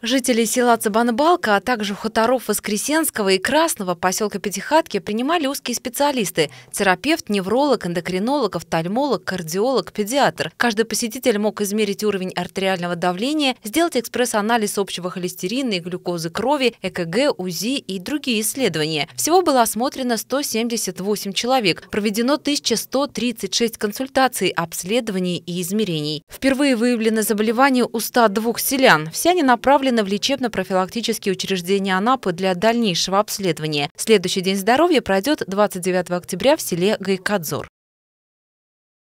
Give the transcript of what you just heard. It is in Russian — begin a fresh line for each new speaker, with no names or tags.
Жители села Цыбанбалка, а также хуторов Воскресенского и Красного поселка Пятихатки принимали узкие специалисты – терапевт, невролог, эндокринолог, офтальмолог, кардиолог, педиатр. Каждый посетитель мог измерить уровень артериального давления, сделать экспресс-анализ общего холестерина и глюкозы крови, ЭКГ, УЗИ и другие исследования. Всего было осмотрено 178 человек, проведено 1136 консультаций, обследований и измерений. Впервые выявлено заболевание у 102 селян. Все они направлены направлена в лечебно-профилактические учреждения Анапы для дальнейшего обследования. Следующий день здоровья пройдет 29 октября в селе Гайкадзор.